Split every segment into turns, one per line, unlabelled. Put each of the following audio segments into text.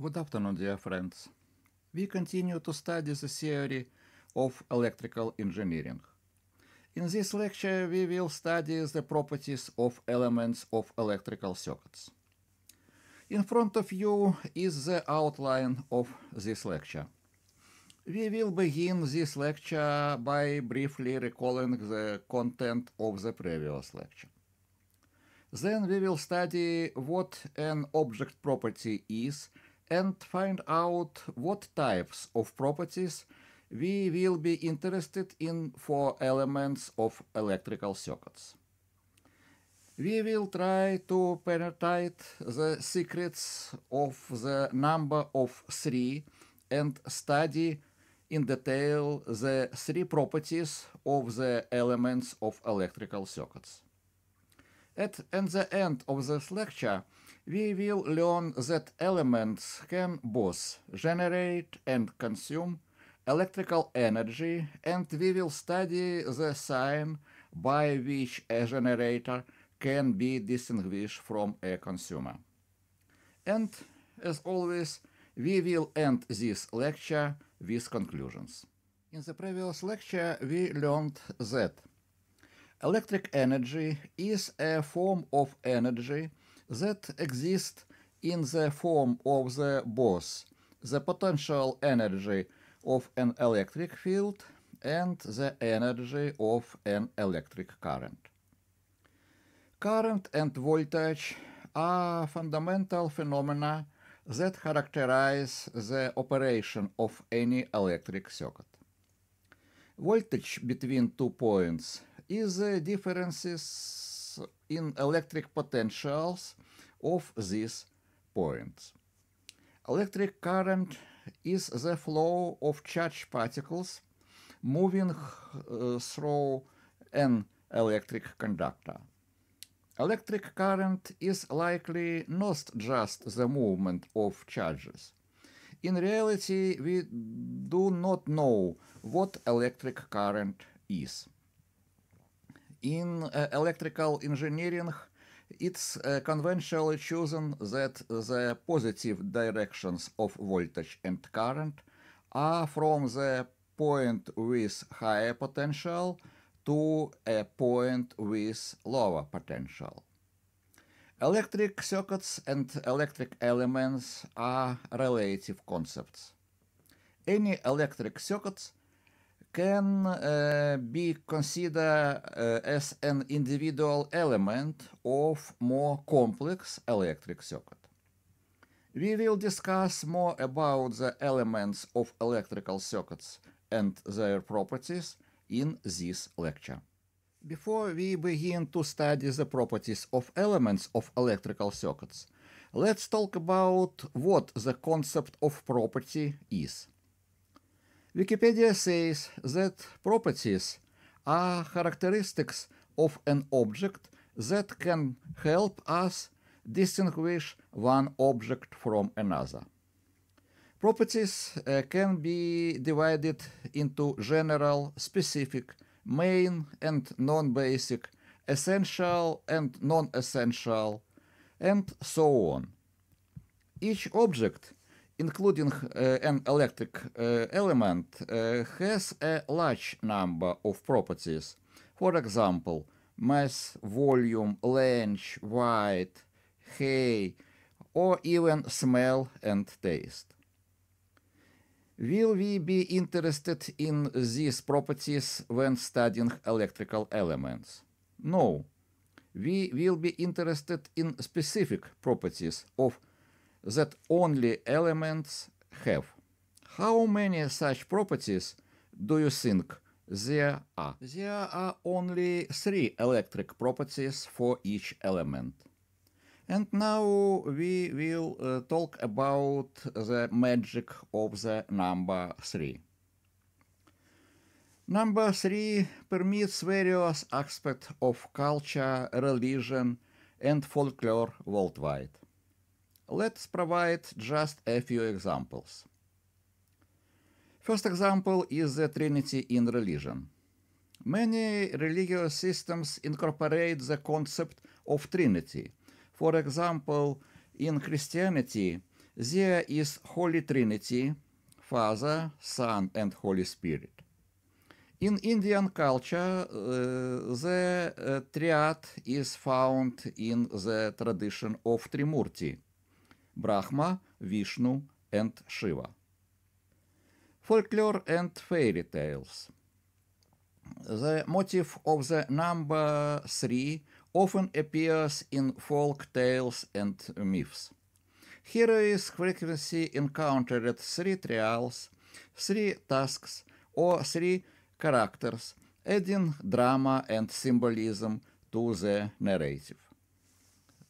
Good afternoon, dear friends. We continue to study the theory of electrical engineering. In this lecture, we will study the properties of elements of electrical circuits. In front of you is the outline of this lecture. We will begin this lecture by briefly recalling the content of the previous lecture. Then we will study what an object property is and find out what types of properties we will be interested in for elements of electrical circuits. We will try to penetrate the secrets of the number of three and study in detail the three properties of the elements of electrical circuits. At, at the end of this lecture, we will learn that elements can both generate and consume electrical energy and we will study the sign by which a generator can be distinguished from a consumer. And as always, we will end this lecture with conclusions. In the previous lecture, we learned that electric energy is a form of energy that exist in the form of the both the potential energy of an electric field and the energy of an electric current. Current and voltage are fundamental phenomena that characterize the operation of any electric circuit. Voltage between two points is the differences in electric potentials of these points. Electric current is the flow of charged particles moving uh, through an electric conductor. Electric current is likely not just the movement of charges. In reality, we do not know what electric current is in э, electrical engineering, it's э, conventionally chosen that the positive directions of voltage and current are from the point with higher potential to a point with lower potential. Electric circuits and electric elements are relative concepts. Any electric circuits can uh, be considered uh, as an individual element of more complex electric circuit. We will discuss more about the elements of electrical circuits and their properties in this lecture. Before we begin to study the properties of elements of electrical circuits, let's talk about what the concept of property is. Wikipedia says that properties are characteristics of an object that can help us distinguish one object from another. Properties uh, can be divided into general, specific, main and non-basic, essential and non-essential, and so on. Each object including uh, an electric uh, element, uh, has a large number of properties. For example, mass, volume, length, weight, hay, or even smell and taste. Will we be interested in these properties when studying electrical elements? No. We will be interested in specific properties of that only elements have. How many such properties do you think there are? There are only three electric properties for each element. And now we will uh, talk about the magic of the number 3. Number 3 permits various aspects of culture, religion, and folklore worldwide. Let's provide just a few examples. First example is the Trinity in religion. Many religious systems incorporate the concept of Trinity. For example, in Christianity, there is Holy Trinity, Father, Son, and Holy Spirit. In Indian culture, uh, the uh, triad is found in the tradition of Trimurti, Brahma, Vishnu, and Shiva. Folklore and fairy tales. The motif of the number three often appears in folk tales and myths. Here is frequency encountered three trials, three tasks, or three characters, adding drama and symbolism to the narrative.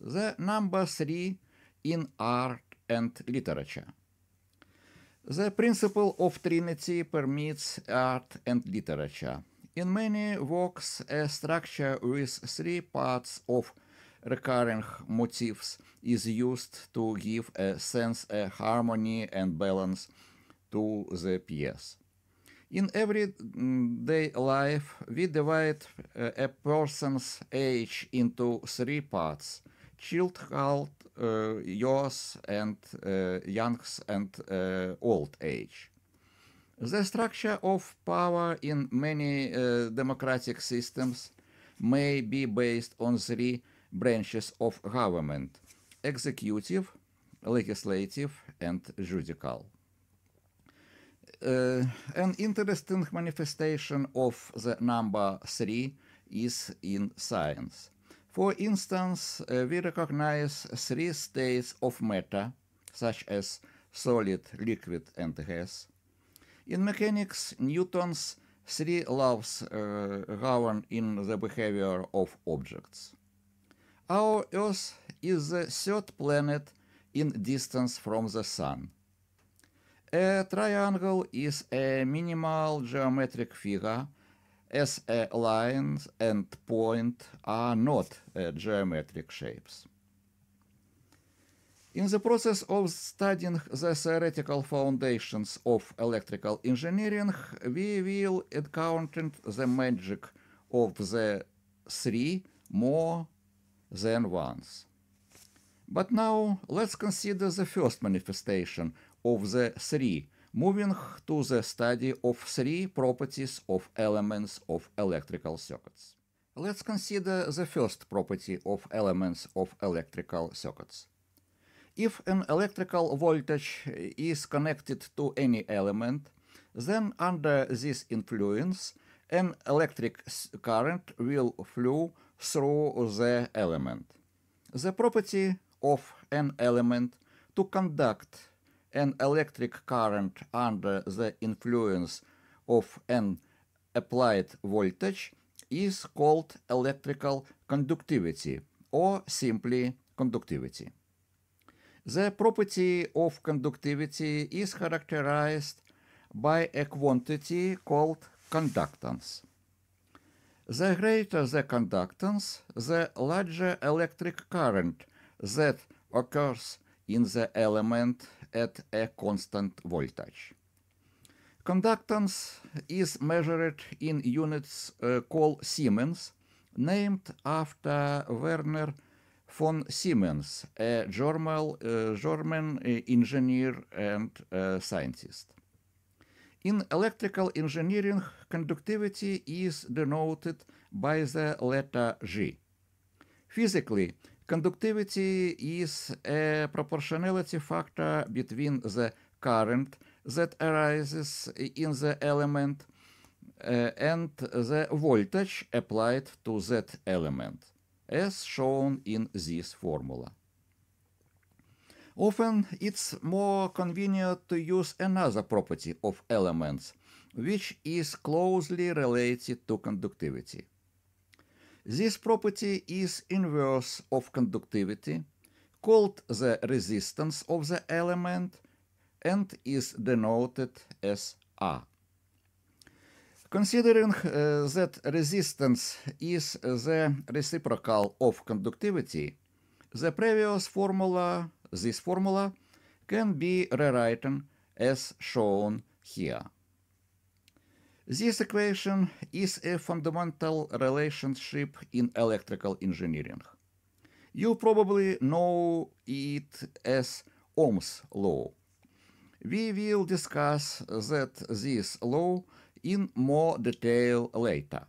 The number three in art and literature. The principle of trinity permits art and literature. In many works, a structure with three parts of recurring motifs is used to give a sense of harmony and balance to the piece. In everyday life, we divide uh, a person's age into three parts – Childhood, uh, yours and youngs uh, and uh, old age. The structure of power in many democratic systems may be based on three branches of government executive, legislative, and judicial. Uh, an interesting manifestation of the number three is in science. For instance, uh, we recognize three states of matter, such as solid, liquid, and gas. In mechanics, Newton's three laws uh, govern in the behavior of objects. Our Earth is the third planet in distance from the Sun. A triangle is a minimal geometric figure SA lines and point are not uh, geometric shapes. In the process of studying the theoretical foundations of electrical engineering, we will encounter the magic of the three more than once. But now let's consider the first manifestation of the three moving to the study of three properties of elements of electrical circuits. Let's consider the first property of elements of electrical circuits. If an electrical voltage is connected to any element, then under this influence, an electric current will flow through the element. The property of an element to conduct an electric current under the influence of an applied voltage is called electrical conductivity or simply conductivity. The property of conductivity is characterized by a quantity called conductance. The greater the conductance, the larger electric current that occurs in the element at a constant voltage. Conductance is measured in units uh, called Siemens, named after Werner von Siemens, a German, uh, German uh, engineer and uh, scientist. In electrical engineering, conductivity is denoted by the letter G. Physically, Conductivity is a proportionality factor between the current that arises in the element uh, and the voltage applied to that element, as shown in this formula. Often it's more convenient to use another property of elements, which is closely related to conductivity. This property is inverse of conductivity, called the resistance of the element, and is denoted as R. Considering uh, that resistance is the reciprocal of conductivity, the previous formula, this formula, can be rewritten as shown here. This equation is a fundamental relationship in electrical engineering. You probably know it as Ohm's law. We will discuss that this law in more detail later.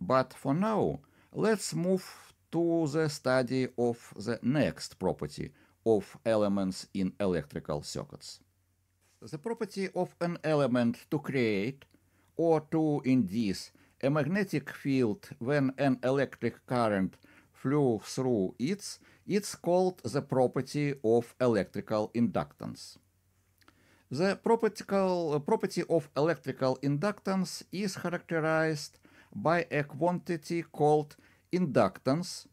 But for now, let's move to the study of the next property of elements in electrical circuits. The property of an element to create or 2 induce a magnetic field when an electric current flows through it, it's called the property of electrical inductance. The property of electrical inductance is characterized by a quantity called inductance,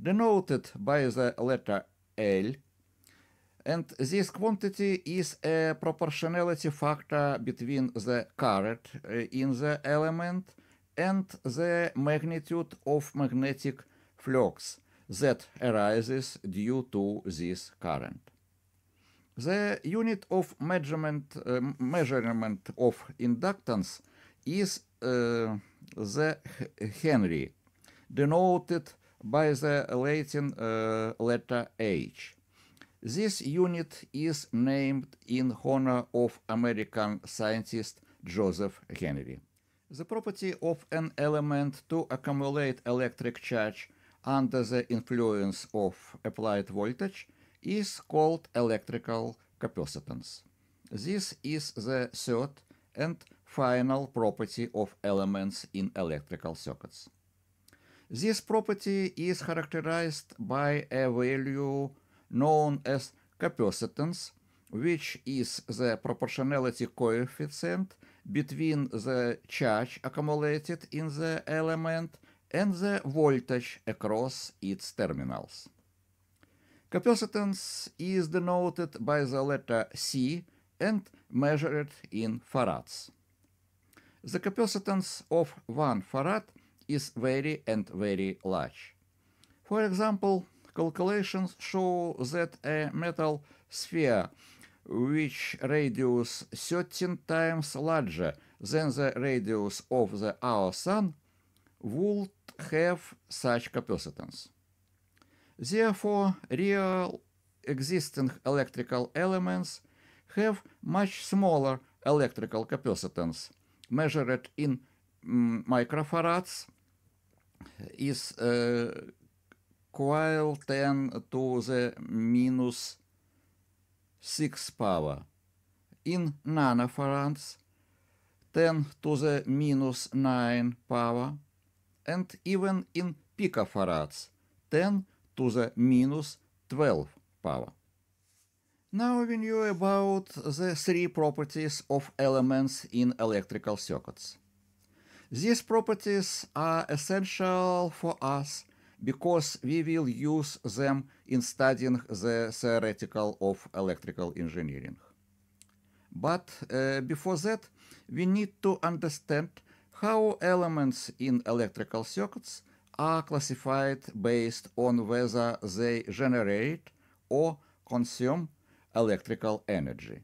denoted by the letter L and this quantity is a proportionality factor between the current eh, in the element and the magnitude of magnetic flux that arises due to this current. The unit of measurement, uh, measurement of inductance is uh, the Henry, denoted by the Latin uh, letter H. This unit is named in honor of American scientist Joseph Henry. The property of an element to accumulate electric charge under the influence of applied voltage is called electrical capacitance. This is the third and final property of elements in electrical circuits. This property is characterized by a value known as capacitance, which is the proportionality coefficient between the charge accumulated in the element and the voltage across its terminals. Capacitance is denoted by the letter C and measured in farads. The capacitance of 1 farad is very and very large. For example, calculations show that a metal sphere which radius 13 times larger than the radius of the our Sun would have such capacitance. Therefore, real existing electrical elements have much smaller electrical capacitance, measured in mm, microfarads, is uh, coil 10 to the minus 6 power. In nanofarads, 10 to the minus 9 power. And even in picofarads, 10 to the minus 12 power. Now we knew about the three properties of elements in electrical circuits. These properties are essential for us because we will use them in studying the theoretical of electrical engineering. But uh, before that, we need to understand how elements in electrical circuits are classified based on whether they generate or consume electrical energy.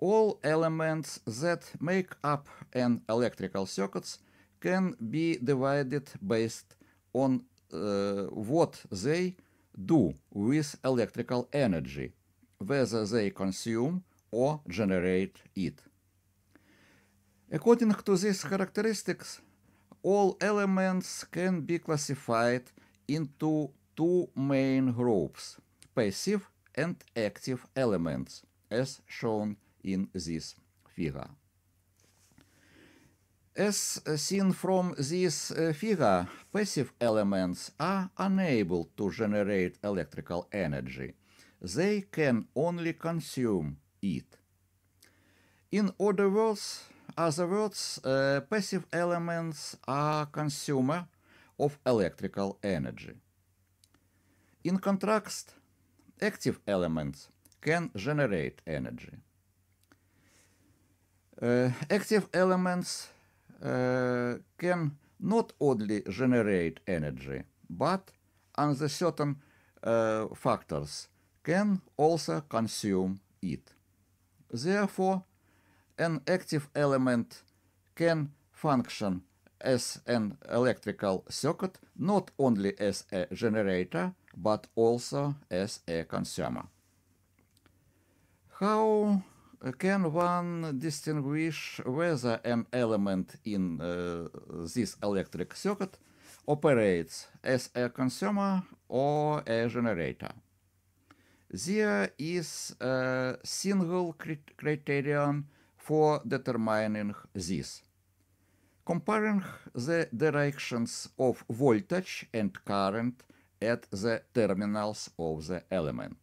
All elements that make up an electrical circuit can be divided based on what э, they do with electrical energy, whether they consume or generate it. According to these characteristics, all elements can be classified into two main groups, passive and active elements, as shown in this figure. As seen from this uh, figure, passive elements are unable to generate electrical energy. They can only consume it. In other words, other words uh, passive elements are consumer of electrical energy. In contrast, active elements can generate energy. Uh, active elements Э, can not only generate energy, but under certain э, factors can also consume it. Therefore, an active element can function as an electrical circuit, not only as a generator, but also as a consumer. How can one distinguish whether an element in uh, this electric circuit operates as a consumer or a generator? There is a single crit criterion for determining this. Comparing the directions of voltage and current at the terminals of the element.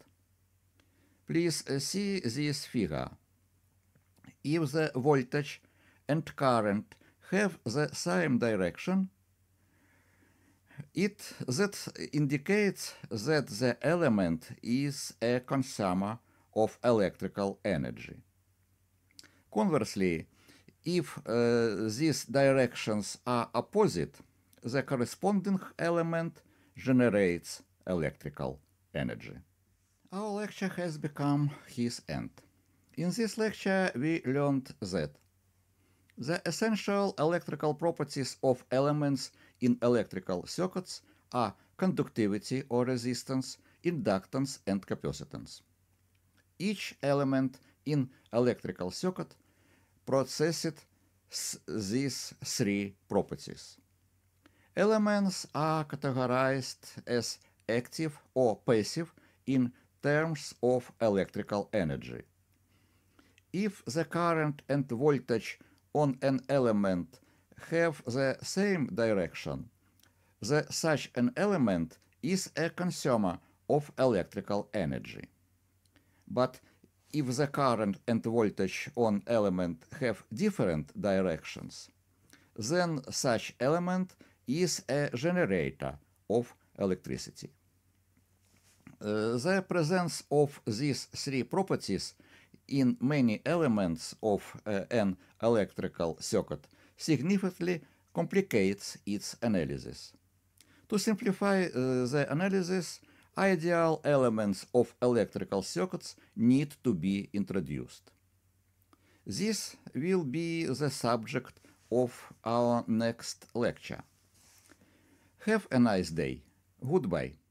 Please uh, see this figure if the voltage and current have the same direction, it that indicates that the element is a consumer of electrical energy. Conversely, if uh, these directions are opposite, the corresponding element generates electrical energy. Our lecture has become his end. In this lecture, we learned that the essential electrical properties of elements in electrical circuits are conductivity or resistance, inductance and capacitance. Each element in electrical circuit possesses these three properties. Elements are categorized as active or passive in terms of electrical energy. If the current and voltage on an element have the same direction, the such an element is a consumer of electrical energy. But if the current and voltage on element have different directions, then such element is a generator of electricity. Uh, the presence of these three properties in many elements of uh, an electrical circuit significantly complicates its analysis. To simplify uh, the analysis, ideal elements of electrical circuits need to be introduced. This will be the subject of our next lecture. Have a nice day. Goodbye.